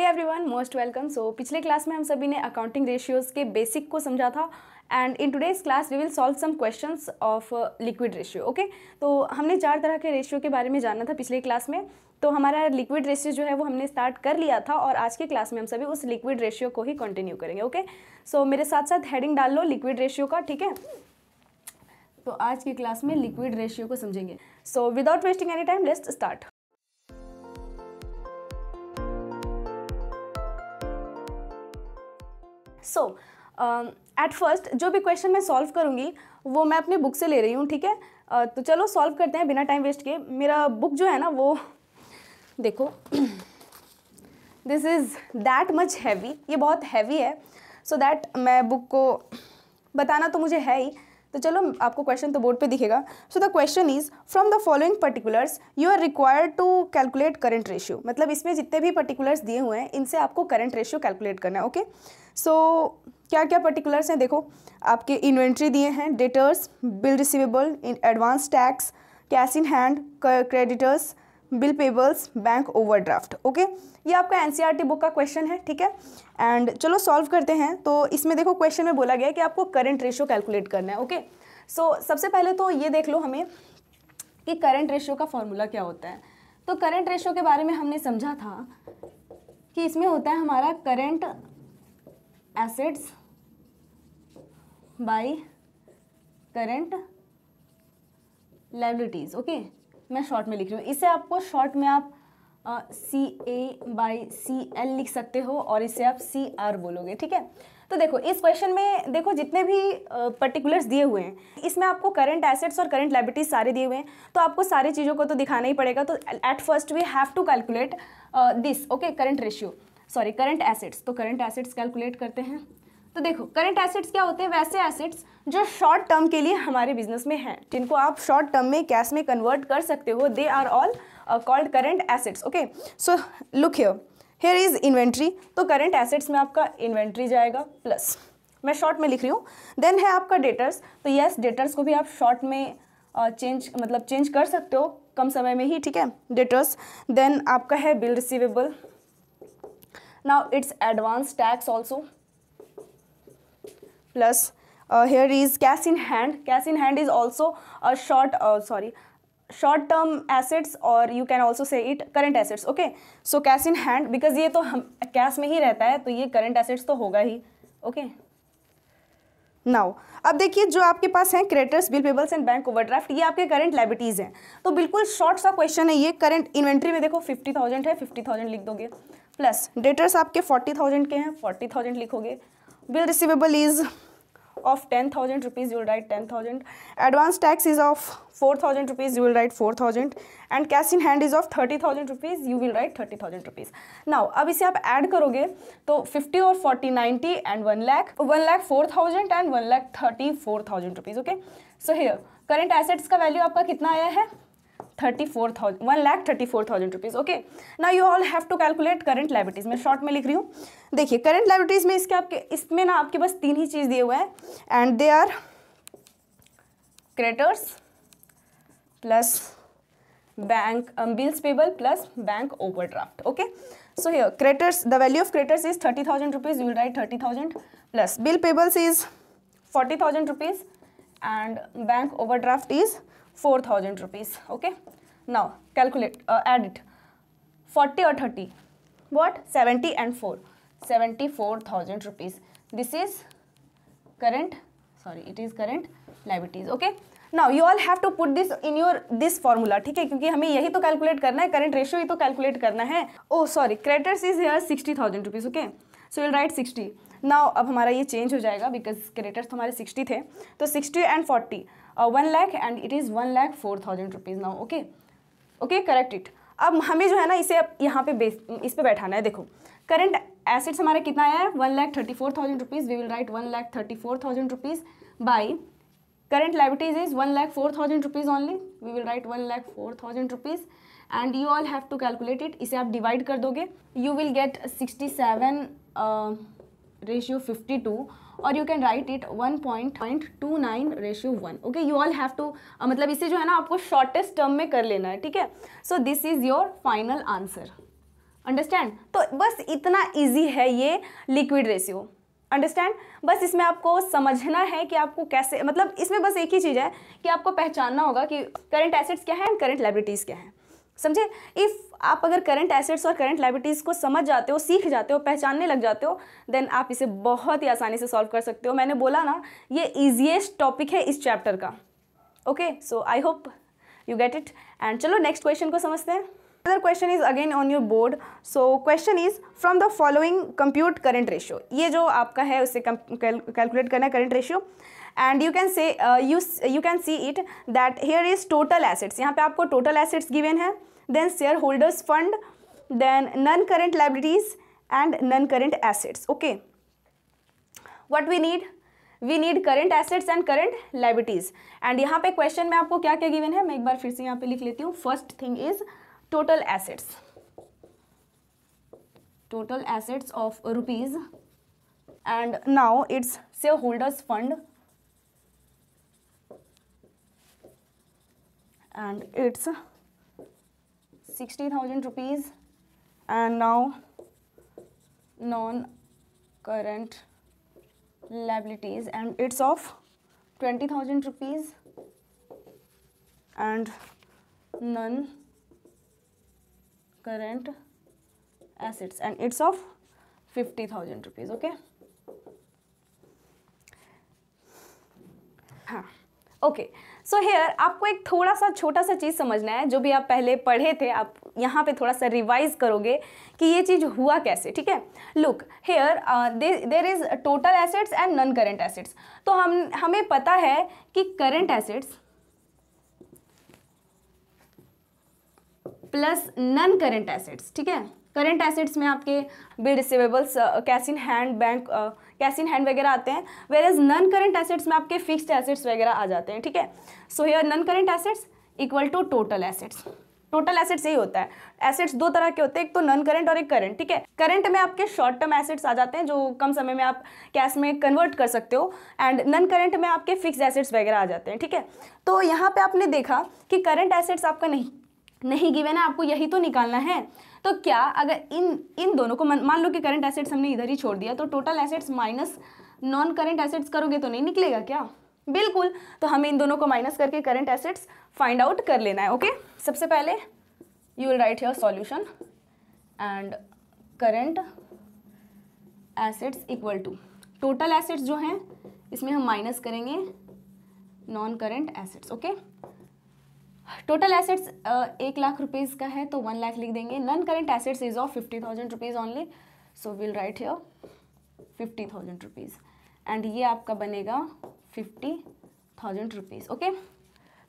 हे everyone most welcome so पिछले class में हम सभी ने अकाउंटिंग रेशियोज़ के बेसिक को समझा था and in today's class we will solve some questions of liquid ratio okay तो हमने चार तरह के रेशियो के बारे में जाना था पिछले क्लास में तो हमारा लिक्विड रेशियो जो है वो हमने स्टार्ट कर लिया था और आज के क्लास में हम सभी उस लिक्विड रेशियो को ही कंटिन्यू करेंगे ओके सो so, मेरे साथ साथ हेडिंग डाल लो लिक्विड रेशियो का ठीक है तो आज की क्लास में लिक्विड रेशियो को समझेंगे so without wasting any time let's start so at first जो भी क्वेश्चन मैं सॉल्व करूँगी वो मैं अपनी बुक से ले रही हूँ ठीक है uh, तो चलो सॉल्व करते हैं बिना टाइम वेस्ट किए मेरा बुक जो है ना वो देखो this is that much heavy ये बहुत हैवी है सो so दैट मैं बुक को बताना तो मुझे है ही तो चलो आपको क्वेश्चन तो बोर्ड पे दिखेगा so the question is from the following particulars you are required to calculate current ratio मतलब इसमें जितने भी पर्टिकुलर्स दिए हुए हैं इनसे आपको करंट रेशियो कैलकुलेट करना है ओके सो so, क्या क्या पर्टिकुलर्स हैं देखो आपके इन्वेंट्री दिए हैं debtors bill receivable in advance tax cash in hand creditors bill payables bank overdraft okay ये आपका एन बुक e का क्वेश्चन है ठीक है एंड चलो सॉल्व करते हैं तो इसमें देखो क्वेश्चन में बोला गया कि आपको करंट रेशो कैलकुलेट करना है ओके सो so, सबसे पहले तो ये देख लो हमें कि करंट रेशो का फॉर्मूला क्या होता है तो करंट रेशो के बारे में हमने समझा था कि इसमें होता है हमारा current assets by current liabilities okay मैं शॉर्ट में लिख रही हूँ इसे आपको शॉर्ट में आप सी ए बाई सी एल लिख सकते हो और इसे आप सी आर बोलोगे ठीक है तो देखो इस क्वेश्चन में देखो जितने भी पर्टिकुलर्स दिए हुए हैं इसमें आपको करंट एसेट्स और करंट लाइबिलिटीज सारे दिए हुए हैं तो आपको सारी चीज़ों को तो दिखाना ही पड़ेगा तो at first we have to calculate this okay current ratio sorry current assets तो करंट एसिड्स कैलकुलेट करते हैं तो देखो करंट एसिड्स क्या होते हैं वैसे एसिड्स जो शॉर्ट टर्म के लिए हमारे बिजनेस में हैं जिनको आप शॉर्ट टर्म में कैश में कन्वर्ट कर सकते हो they are all called current assets okay so look here here is inventory तो करंट एसिड्स में आपका इन्वेंट्री जाएगा प्लस मैं शॉर्ट में लिख रही हूँ देन है आपका डेटर्स तो यस डेटर्स को भी आप शॉर्ट में चेंज uh, मतलब चेंज कर सकते हो कम समय में ही ठीक है डेटर्स देन आपका है bill receivable now it's advance tax also plus uh, here is cash in hand cash in hand is also a short uh, sorry short term assets or you can also say it current assets okay so cash in hand because ये तो हम cash में ही रहता है तो ये current assets तो होगा ही okay नाउ अब देखिए जो आपके पास हैं creditors bill payables and bank overdraft ये आपके करंट लाइबिलिटीज़ हैं तो बिल्कुल शॉर्ट सा क्वेश्चन है ये करंट इन्वेंट्री में देखो फिफ्टी थाउजेंड है फिफ्टी थाउजेंड लिख दोगे प्लस डेटर्स आपके फोर्टी थाउजेंड के हैं फोर्टी थाउजेंड लिखोगे bill receivable is of ten thousand rupees you'll write ten thousand advance tax is of four thousand rupees you will write four thousand and cash in hand is of thirty thousand rupees you will write thirty thousand rupees now अब इसे आप add करोगे तो fifty और forty ninety and one lakh one lakh four thousand and one lakh thirty four thousand rupees okay so here current assets का value आपका कितना आया है thirty four thousand thousand one lakh thirty four rupees okay ना you all have to calculate current liabilities मैं short में लिख रही हूँ देखिए करंट लाइबिलिटीज में इसके आपके इसमें ना आपके पास तीन ही चीज दिए हुए हैं and they are creditors plus bank bills payable plus bank overdraft okay so here creditors the value of creditors is thirty thousand rupees you write thirty thousand plus bill payables is forty thousand rupees and bank overdraft is four thousand rupees okay now calculate add it forty और thirty what seventy and four seventy four thousand rupees this is current sorry it is current लाइबिटीज़ okay now you all have to put this in your this formula ठीक है क्योंकि हमें यही तो calculate करना है current ratio ही तो calculate करना है oh sorry creditors is here sixty thousand rupees okay so will write sixty now अब हमारा ये चेंज हो जाएगा बिकॉज क्रेडिटर्स तो हमारे सिक्सटी थे तो sixty and forty one lakh and it is one lakh four thousand rupees now okay okay correct it अब हमें जो है ना इसे यहाँ पे बेस इस पे बैठाना है देखो करंट एसेट्स हमारा कितना आया है one lakh thirty four thousand rupees we will write one lakh thirty four thousand rupees by current liabilities is one lakh four thousand rupees only we will write one lakh four thousand rupees and you all have to calculate it इसे आप divide कर दोगे you will get sixty seven ratio fifty two और you can write it one point point two nine ratio one okay you all have to मतलब इसे जो है ना आपको शॉर्टेस्ट टर्म में कर लेना है ठीक है so this is your final answer understand तो बस इतना ईजी है ये लिक्विड रेशियो अंडरस्टैंड बस इसमें आपको समझना है कि आपको कैसे मतलब इसमें बस एक ही चीज़ है कि आपको पहचानना होगा कि करंट एसेट्स क्या है एंड करंट लाइब्रिटीज़ क्या है समझे इफ़ आप अगर करंट एसेट्स और करंट लाइबिलिटीज़ को समझ जाते हो सीख जाते हो पहचानने लग जाते हो देन आप इसे बहुत ही आसानी से सॉल्व कर सकते हो मैंने बोला ना ये ईजिएस्ट टॉपिक है इस चैप्टर का okay so I hope you get it and चलो नेक्स्ट क्वेश्चन को समझते हैं other question is again on your board so question is from the following compute current ratio ये जो आपका है उसे कैलकुलेट करना है current ratio and you can say you can see it that here is total assets यहाँ पे आपको टोटल एसेट्स गिवेन है share holders fund then non current liabilities and non current assets okay what we need we need current assets and current liabilities and यहाँ पे question में आपको क्या क्या गिवन है मैं एक बार फिर से यहाँ पे लिख लेती हूँ first thing is total assets total assets of rupees and now it's share holders fund and it's 60,000 rupees and now non-current liabilities and it's of 20,000 rupees and non current assets and it's of 50,000 rupees okay huh. okay so so here आपको एक थोड़ा सा छोटा सा चीज़ समझना है जो भी आप पहले पढ़े थे आप यहाँ पे थोड़ा सा रिवाइज करोगे कि ये चीज़ हुआ कैसे ठीक है look here there is total assets and non current assets तो हम हमें पता है कि current assets plus non current assets ठीक है करंट एसेट्स में आपके bill receivables cash in hand bank cash in hand वगैरह आते हैं where is non current assets में आपके फिक्स्ड एसेट्स वगैरह आ जाते हैं ठीक है so here non current assets equal to total assets total assets यही होता है एसेट्स दो तरह के होते हैं एक तो नॉन करेंट और एक करंट ठीक है करंट में आपके शॉर्ट टर्म एसेट्स आ जाते हैं जो कम समय में आप कैश में कन्वर्ट कर सकते हो एंड नॉन करंट में आपके फिक्स एसेट्स वगैरह आ जाते हैं ठीक है तो यहाँ पे आपने देखा कि करंट एसेट्स आपका नहीं नहीं गिवेन है आपको यही तो निकालना है तो क्या अगर इन इन दोनों को मान लो कि करंट एसेट्स हमने इधर ही छोड़ दिया तो total assets minus non current assets करोगे तो नहीं निकलेगा क्या बिल्कुल तो हमें इन दोनों को माइनस करके करंट एसेट्स फाइंड आउट कर लेना है ओके सबसे पहले you will write your solution and current assets equal to total assets जो हैं इसमें हम माइनस करेंगे non current assets okay total assets uh, एक लाख रुपीज़ का है तो वन लाख लिख देंगे non current assets is of fifty thousand rupees only so will write your fifty thousand rupees and ये आपका बनेगा फिफ्टी थाउजेंड रुपीज़ ओके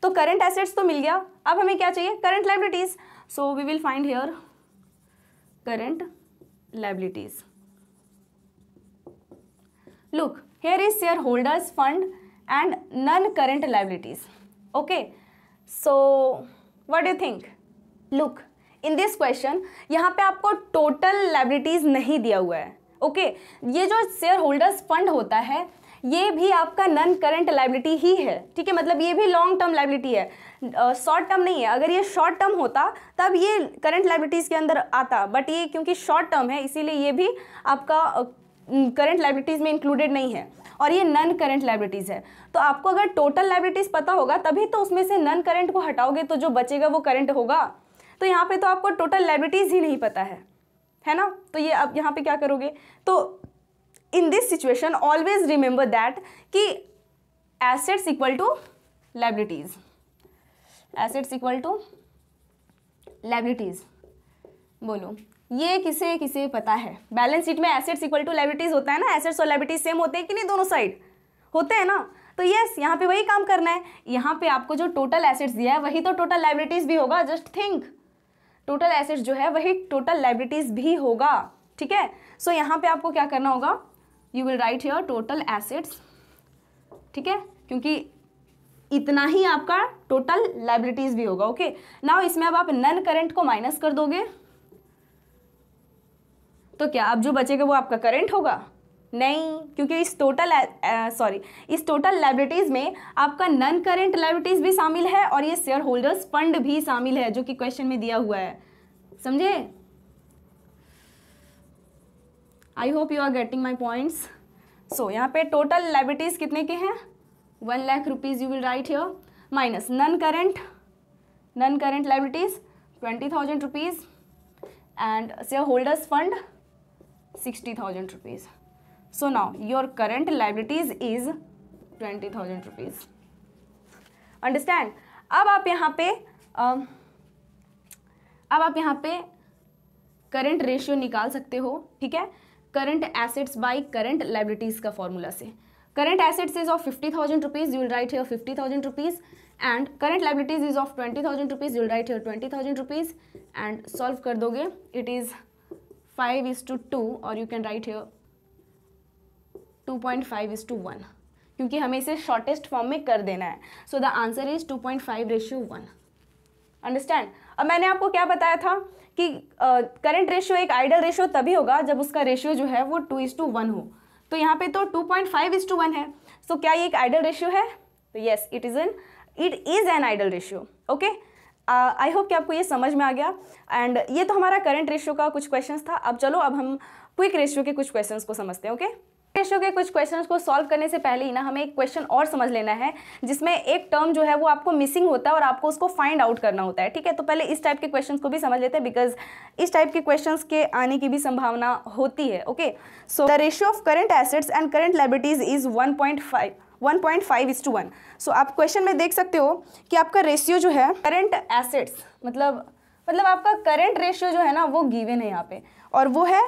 तो करंट एसेट्स तो मिल गया अब हमें क्या चाहिए current liabilities so we will find here current liabilities look here is share holders fund and non current liabilities okay so what you think look in this question यहाँ पे आपको टोटल लाइब्रिटीज़ नहीं दिया हुआ है ओके okay, ये जो share holders fund होता है ये भी आपका नन करंट लाइब्रिटी ही है ठीक है मतलब ये भी लॉन्ग टर्म लाइब्रिटी है शॉर्ट uh, टर्म नहीं है अगर ये शॉर्ट टर्म होता तब ये करंट लाइब्रिटीज़ के अंदर आता बट ये क्योंकि शॉर्ट टर्म है इसीलिए ये भी आपका करंट uh, लाइब्रिटीज में इंक्लूडेड नहीं है और ये नन करेंट लाइब्रेटीज़ है तो आपको अगर टोटल लाइब्रेटीज़ पता होगा तभी तो उसमें से नन करेंट को हटाओगे तो जो बचेगा वो करंट होगा तो यहाँ पर तो आपको टोटल लाइब्रेटीज़ ही नहीं पता है है ना तो ये अब यहाँ पे क्या करोगे तो in this situation always remember that कि assets equal to liabilities assets equal to liabilities बोलो ये किसे किसे पता है बैलेंस शीट में एसेट्स इक्वल टू लाइबिलिटीज होता है ना एसेट्स और लाइबिलिटीज सेम होते हैं कि नहीं दोनों साइड होते हैं ना तो यस यहाँ पे वही काम करना है यहाँ पे आपको जो टोटल एसेट्स दिया है वही तो टोटल लाइबिलिटीज भी होगा जस्ट थिंक टोटल एसेट्स जो है वही टोटल लाइबिलिटीज भी होगा ठीक है सो यहाँ पे आपको क्या करना होगा you will write your total assets ठीक है क्योंकि इतना ही आपका टोटल लाइबिलिटीज भी होगा ओके okay? नाउ इसमें अब आप नन करेंट को माइनस कर दोगे तो क्या अब जो बचेगा वो आपका करंट होगा नहीं क्योंकि इस टोटल सॉरी इस टोटल लाइब्रेटीज़ में आपका नन करेंट लाइब्रेटीज़ भी शामिल है और ये शेयर होल्डर्स फंड भी शामिल है जो कि क्वेश्चन में दिया हुआ है समझे I hope you are getting my points so यहाँ पे टोटल लाइब्रेटीज़ कितने के हैं one lakh rupees you will write your minus non current non current liabilities twenty thousand rupees and share holders fund sixty thousand rupees so now your current liabilities is twenty thousand rupees understand अब आप यहाँ पे uh, अब आप यहाँ पे current ratio निकाल सकते हो ठीक है current assets by current liabilities का फॉर्मूला से current assets is of fifty thousand rupees you'll write here fifty thousand rupees and current liabilities is of twenty thousand rupees you'll write here twenty thousand rupees and solve कर दोगे it is 5 is to 2 और you can write here 2.5 is to 1 क्योंकि हमें इसे shortest form में कर देना है so the answer is 2.5 point five ratio one understand अब मैंने आपको क्या बताया था कि करंट uh, रेशियो एक आइडल रेशियो तभी होगा जब उसका रेशियो जो है वो टू इज टू वन हो तो यहाँ पे तो two point five is to one है सो so, क्या ये एक आइडल रेशियो है तो yes it is an it is an ideal ratio okay I hope कि आपको ये समझ में आ गया एंड ये तो हमारा करंट रेशियो का कुछ क्वेश्चन था अब चलो अब हम क्विक रेशियो के कुछ क्वेश्चन को समझते हैं ओके क्विक रेशियो के कुछ क्वेश्चंस को सॉल्व करने से पहले ही ना हमें एक क्वेश्चन और समझ लेना है जिसमें एक टर्म जो है वो आपको मिसिंग होता है और आपको उसको फाइंड आउट करना होता है ठीक है तो पहले इस टाइप के क्वेश्चन को भी समझ लेते हैं बिकॉज इस टाइप के क्वेश्चन के आने की भी संभावना होती है okay so the ratio of current assets and current liabilities is one point five one point five is to one so आप क्वेश्चन में देख सकते हो कि आपका रेशियो जो है करंट एसेट्स मतलब मतलब आपका करंट रेशियो जो है ना वो गिवेन है यहाँ पे और वो है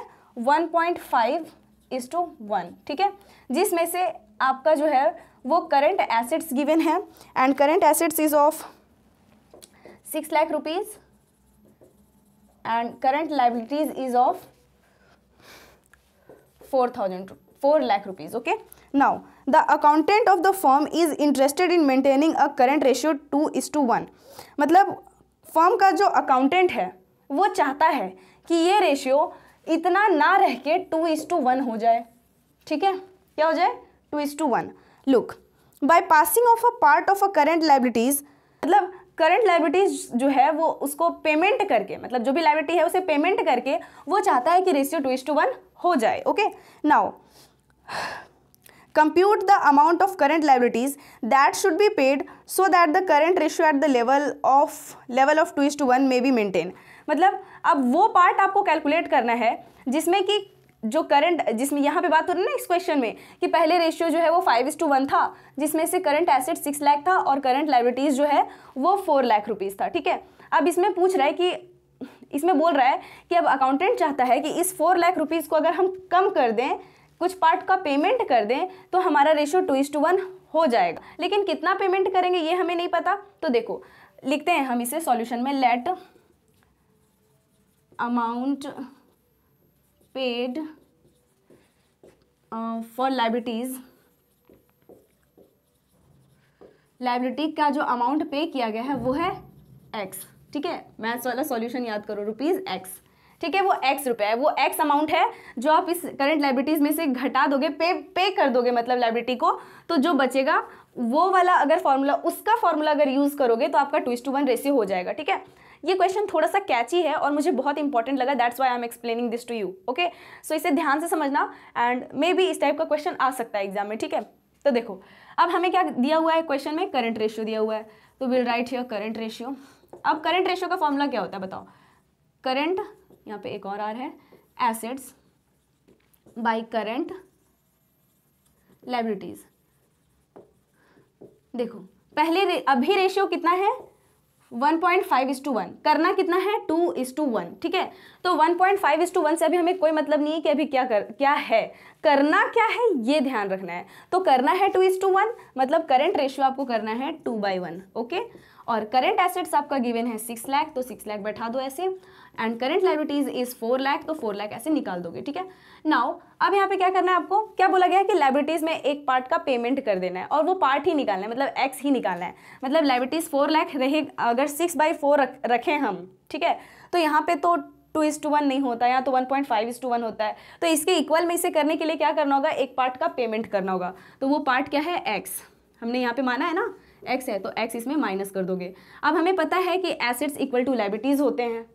one point five is to one ठीक है जिसमें से आपका जो है वो करंट एसेट्स गिवेन है and current assets is of six lakh rupees current liabilities is of four thousand four lakh rupees okay now the accountant of the firm is interested in maintaining a current ratio two is to one मतलब firm का जो accountant है वो चाहता है कि ये ratio इतना ना रह के टू इज टू वन हो जाए ठीक है क्या हो जाए two is to one look by passing off a part of a current liabilities मतलब करंट लाइबिलिटीज जो है वो उसको पेमेंट करके मतलब जो भी लाइबिलिटी है उसे पेमेंट करके वो चाहता है कि ratio two is to one हो जाए okay now compute the amount of current liabilities that should be paid so that the current ratio at the level of level of 2 is to 1 may be maintained मतलब अब वो part आपको calculate करना है जिसमें कि जो करंट जिसमें यहाँ पे बात हो रही है ना इस क्वेश्चन में कि पहले रेशियो जो है वो फाइव इज टू वन था जिसमें से करंट एसेट सिक्स लाख था और करंट लाइब्रिटीज़ जो है वो फोर लाख रुपीज़ था ठीक है अब इसमें पूछ रहा है कि इसमें बोल रहा है कि अब अकाउंटेंट चाहता है कि इस फोर लाख रुपीज़ को अगर हम कम कर दें कुछ पार्ट का पेमेंट कर दें तो हमारा ratio two is to one हो जाएगा लेकिन कितना पेमेंट करेंगे ये हमें नहीं पता तो देखो लिखते हैं हम इसे सॉल्यूशन में let amount paid for liabilities liability का जो अमाउंट पे किया गया है वो है एक्स ठीक है मैथ्स वाला सॉल्यूशन याद करो रुपीज़ एक्स ठीक है वो एक्स रुपया है वो एक्स अमाउंट है जो आप इस करंट लाइब्रिटीज में से घटा दोगे पे पे कर दोगे मतलब लाइब्रिटी को तो जो बचेगा वो वाला अगर फॉर्मूला उसका फॉर्मूला अगर यूज़ करोगे तो आपका to is to one ratio हो जाएगा ठीक है ये क्वेश्चन थोड़ा सा कैची है और मुझे बहुत इंपॉर्टेंट लगा that's why I am explaining this to you okay so इसे ध्यान से समझना एंड मे बी इस टाइप का क्वेश्चन आ सकता है एग्जाम में ठीक है तो देखो अब हमें क्या दिया हुआ है क्वेश्चन में करंट रेशियो दिया हुआ है तो will write your current ratio अब करंट रेशियो का फॉर्मूला क्या होता है बताओ करंट यहाँ पे एक और आर है एसिड्स बाय करंट लाइब्रिटीज देखो पहले रे, अभी रेशियो कितना है 1.5 point five is to one करना कितना है टू इज टू वन ठीक है तो 1.5 point five is to one से अभी हमें कोई मतलब नहीं है कि अभी क्या कर क्या है करना क्या है ये ध्यान रखना है तो करना है टू इज टू वन मतलब करंट रेशियो आपको करना है टू बाई वन ओके और करंट एसेट्स आपका गिवन है सिक्स लैख तो सिक्स लैख बैठा दो ऐसे and current liabilities is four lakh तो फोर लाख ऐसे निकाल दोगे ठीक है नाउ अब यहाँ पे क्या करना है आपको क्या बोला गया है कि लाइबिलिटीज़ में एक पार्ट का पेमेंट कर देना है और वो पार्ट ही निकालना है मतलब एक्स ही निकालना है मतलब लाइबिलिटीज़ फोर लाख रहे अगर सिक्स बाई फोर रख, रखें हम ठीक है तो यहाँ पे तो टू इज टू वन नहीं होता या तो one point five is to one होता है तो इसके इक्वल में इसे करने के लिए क्या करना होगा एक पार्ट का पेमेंट करना होगा तो वो पार्ट क्या है एक्स हमने यहाँ पे माना है ना एक्स है तो एक्स इसमें माइनस कर दोगे अब हमें पता है कि एसेट्स इक्वल टू लाइबिलिटीज़ होते हैं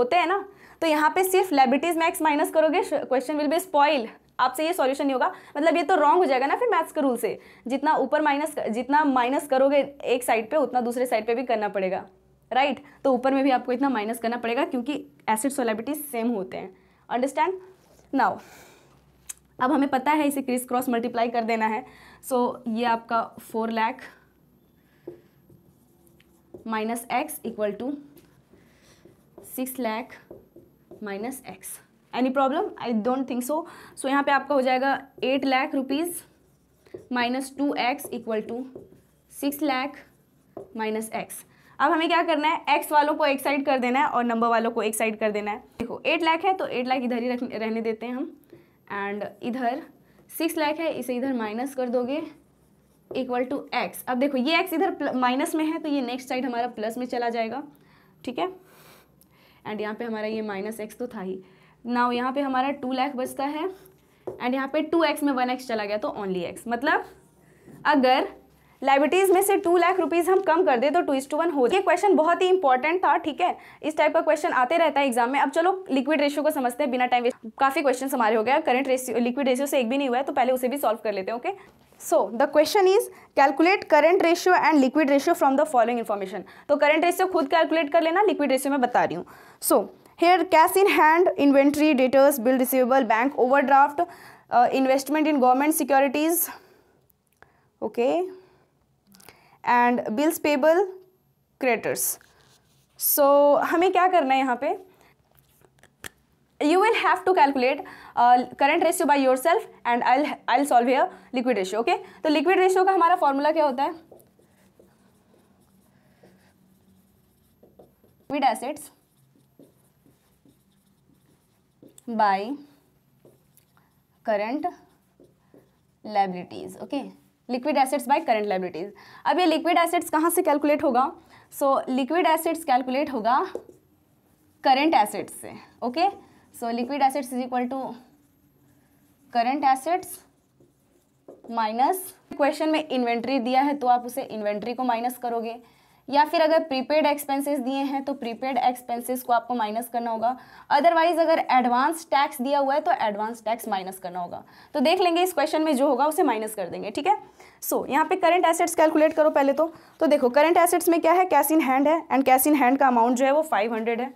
होते हैं ना तो यहाँ पे सिर्फ लेबिटीज मैक्स माइनस करोगे क्वेश्चन विल बी स्पॉइल आपसे ये सॉल्यूशन नहीं होगा मतलब ये तो रॉन्ग हो जाएगा ना फिर मैथ्स के रूल से जितना ऊपर माइनस जितना माइनस करोगे एक साइड पे उतना दूसरे साइड पे भी करना पड़ेगा राइट right? तो ऊपर में भी आपको इतना माइनस करना पड़ेगा क्योंकि एसिड सोलेबिलिटीज सेम होते हैं अंडरस्टैंड नाउ अब हमें पता है इसे क्रिस क्रॉस मल्टीप्लाई कर देना है सो so, ये आपका four lakh minus x equal to six lakh minus x any problem I don't think so so यहाँ पे आपका हो जाएगा eight lakh rupees minus two x equal to six lakh minus x अब हमें क्या करना है एक्स वालों को एक साइड कर देना है और नंबर वालों को एक साइड कर देना है देखो एट लाख है तो एट लाख इधर ही रख रहने देते हैं हम एंड इधर सिक्स लाख है इसे इधर माइनस कर दोगे इक्वल टू एक्स अब देखो ये एक्स इधर माइनस में है तो ये नेक्स्ट साइड हमारा प्लस में चला जाएगा ठीक है एंड यहाँ पे हमारा ये माइनस एक्स तो था ही नाउ यहाँ पे हमारा टू लाख बचता है एंड यहाँ पे टू एक्स में वन एक्स चला गया तो ओनली एक्स मतलब अगर लाइबिलिटीज़ में से टू लाख रुपीज़ हम कम कर दें तो टू इज टू वन हो ये क्वेश्चन बहुत ही इंपॉर्टेंट था ठीक है इस टाइप का क्वेश्चन आते रहता है एग्जाम में अब चलो लिक्विड रेशियो को समझते हैं बिना टाइम वेस्ट काफ़ी क्वेश्चन हमारे हो गया करंट रेशियो लिक्विड रेशियो से एक भी नहीं हुआ है तो पहले उसे भी सॉल्व कर लेते हैं okay so the question is calculate current ratio and liquid ratio from the following information तो करंट रेशियो खुद कैलकुलेट कर लेना लिक्विड रेशियो मैं बता रही हूँ So here cash in hand, inventory, debtors, bill receivable, bank overdraft, uh, investment in government securities, okay, and bills payable, creditors. So हमें क्या करना है यहाँ पे you will have to calculate uh, current ratio by yourself and I'll I'll solve here liquid ratio okay तो liquid ratio का हमारा formula क्या होता है liquid assets by current liabilities okay liquid assets by current liabilities अब ये liquid assets कहाँ से कैलकुलेट होगा सो लिक्विड एसेट्स कैलकुलेट होगा करंट एसेट्स से okay so liquid assets is equal to current assets minus question में inventory दिया है तो आप उसे इन्वेंट्री को माइनस करोगे या फिर अगर प्रीपेड एक्सपेंसेस दिए हैं तो प्रीपेड एक्सपेंसेस को आपको माइनस करना होगा अदरवाइज अगर एडवांस टैक्स दिया हुआ है तो एडवांस टैक्स माइनस करना होगा तो देख लेंगे इस क्वेश्चन में जो होगा उसे माइनस कर देंगे ठीक है सो so, यहाँ पे करंट एसेट्स कैलकुलेट करो पहले तो तो देखो करंट एसेट्स में क्या है कैश इन हैंड है एंड कैश इन हैंड का अमाउंट जो है वो फाइव हंड्रेड है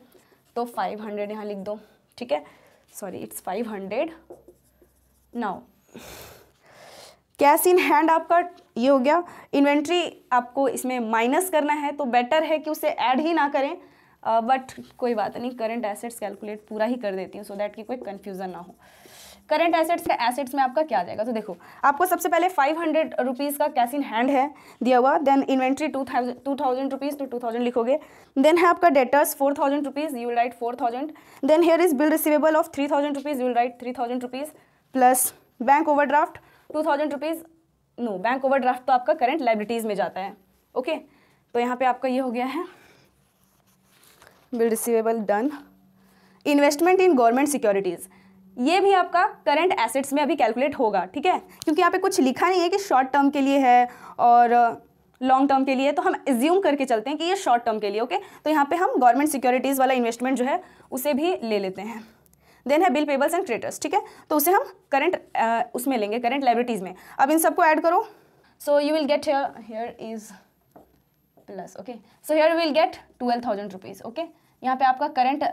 तो फाइव हंड्रेड यहाँ लिख दो ठीक है sorry it's five hundred now cash in hand आपका ये हो गया इन्वेंट्री आपको इसमें माइनस करना है तो बेटर है कि उसे ऐड ही ना करें बट uh, कोई बात नहीं करंट एसेट्स कैलकुलेट पूरा ही कर देती हूँ सो दैट कि कोई कन्फ्यूज़न ना हो करंट एसेट्स का एसेट्स में आपका क्या जाएगा तो देखो आपको सबसे पहले फाइव हंड्रेड रुपीज़ का कैश इन हैंड है दिया हुआ then inventory two thousand two thousand rupees two two thousand लिखोगे देन है आपका debtors four thousand rupees you write four thousand then here is bill receivable of three thousand rupees you write three thousand rupees plus bank overdraft two thousand rupees no bank overdraft तो आपका current liabilities में जाता है okay तो यहाँ पे आपका ये हो गया है bill receivable done investment in government securities ये भी आपका करंट एसेट्स में अभी कैलकुलेट होगा ठीक है क्योंकि यहाँ पे कुछ लिखा नहीं है कि शॉर्ट टर्म के लिए है और लॉन्ग uh, टर्म के लिए तो हम एज्यूम करके चलते हैं कि ये शॉर्ट टर्म के लिए ओके तो यहाँ पे हम गवर्नमेंट सिक्योरिटीज़ वाला इन्वेस्टमेंट जो है उसे भी ले लेते हैं देन है बिल पेबल्स एंड क्रेडिटर्स ठीक है तो उसे हम करंट उसमें लेंगे करंट लाइब्रेटीज़ में अब इन सबको ऐड करो so you will get here here is plus okay so here will get twelve thousand rupees okay यहाँ पे आपका current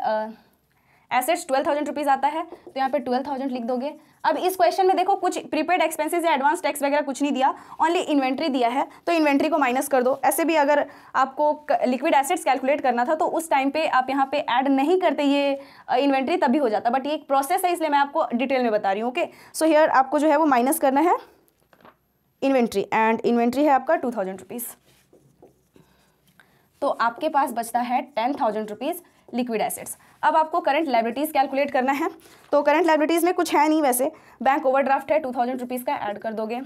assets twelve thousand rupees आता है तो यहाँ पे ट्वेल्व थाउजेंड लिख दोगे अब इस क्वेश्चन में देखो कुछ प्रीपेड एक्सपेंसेस या एडवांस टैक्स वगैरह कुछ नहीं दिया ओनली इन्वेंट्री दिया है तो इन्वेंट्री को माइनस कर दो ऐसे भी अगर आपको लिक्विड एसेट्स कैलकुलेट करना था तो उस टाइम पे आप यहाँ पे ऐड नहीं करते ये इन्वेंट्री तभी हो जाता बट ये एक प्रोसेस है इसलिए मैं आपको डिटेल में बता रही हूँ ओके सो हेयर आपको जो है वो माइनस करना है इन्वेंट्री एंड इन्वेंट्री है आपका टू थाउजेंड रुपीज़ तो आपके पास बचता है ten thousand rupees liquid assets अब आपको करंट लाइब्रिटीज़ कैलकुलेट करना है तो करंट लाइब्रिटीज़ में कुछ है नहीं वैसे बैंक ओवरड्राफ्ट है टू थाउजेंड रुपीज़ का ऐड कर दोगे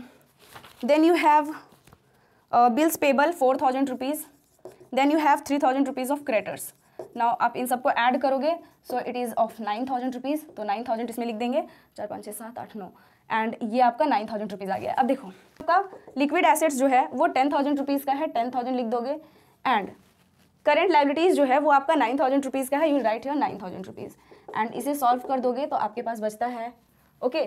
then you have bills payable four thousand rupees then you have three thousand rupees of creditors now आप इन सबको ऐड करोगे so it is of nine thousand rupees तो nine thousand इसमें लिख देंगे चार पाँच छः सात आठ नौ एंड ये आपका नाइन थाउजेंड रुपीज़ आ गया अब देखो आपका लिक्विड एसेट्स जो है वो टेन थाउजेंड रुपीज़ का है टेन थाउजेंड लिख दोगे एंड करेंट लाइबिलिटीज़ जो है वो आपका नाइन थाउजेंड रुपीज़ का है you write your nine thousand rupees and इसे सॉल्व कर दोगे तो आपके पास बचता है ओके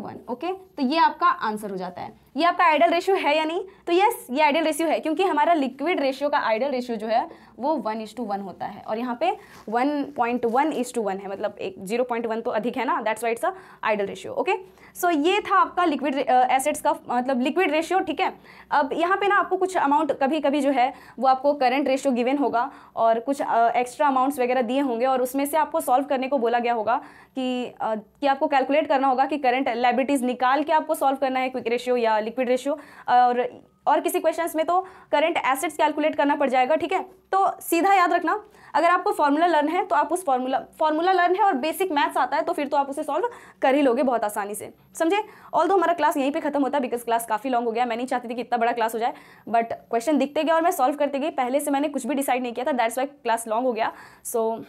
वन ओके तो ये आपका आंसर हो जाता है ये आपका आइडल रेशियो है या नहीं तो यस ये आइडियल रेशियो है क्योंकि हमारा लिक्विड रेशियो का आइडल रेशियो जो है वो वन इज टू वन होता है और यहाँ पे one point one is to one है मतलब एक जीरो पॉइंट वन तो अधिक है ना that's why it's a ideal ratio okay so ये था आपका लिक्विड एसेट्स का मतलब लिक्विड रेशियो ठीक है अब यहाँ पे ना आपको कुछ अमाउंट कभी कभी जो है वो आपको करंट रेशियो गिवेन होगा और कुछ एक्स्ट्रा अमाउंट्स वगैरह दिए होंगे और उसमें से आपको सॉल्व करने को बोला गया होगा कि, uh, कि आपको कैलकुलेट करना होगा कि करंट लाइबिलिटीज़ निकाल के आपको सॉल्व करना है क्विक रेशियो या लिक्विड रेशियो और और किसी क्वेश्चंस में तो करंट एसेट्स कैलकुलेट करना पड़ जाएगा ठीक है तो सीधा याद रखना अगर आपको फॉर्मूला लर्न है तो आप उस फॉर्मूला फॉर्मूला लर्न है और बेसिक मैथ्स आता है तो फिर तो आप उसे सॉल्व कर ही लोगे बहुत आसानी से समझे ऑल हमारा क्लास यहीं पे खत्म होता है बिकॉज क्लास काफ़ी लॉन्ग हो गया मैं नहीं चाहती थी कि इतना बड़ा क्लास हो जाए बट क्वेश्चन दिखते गए और मैं सॉल्व करते गई पहले से मैंने कुछ भी डिसाइड नहीं किया था दैट्स वाई क्लास लॉन्ग हो गया सो so,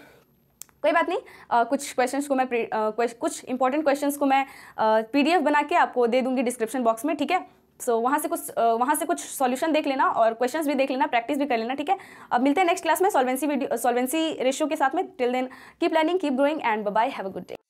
कोई बात नहीं आ, कुछ क्वेश्चंस को मैं आ, कुछ इंपॉर्टेंट क्वेश्चंस को मैं पीडीएफ बना के आपको दे दूंगी डिस्क्रिप्शन बॉक्स में ठीक है सो so, वहाँ से कुछ वहाँ से कुछ सॉल्यूशन देख लेना और क्वेश्चंस भी देख लेना प्रैक्टिस भी कर लेना ठीक है अब मिलते हैं नेक्स्ट क्लास में सॉल्वेंसी वीडियो सॉल्वेंसी रेशियो के साथ में till then keep learning keep growing and bye have a good day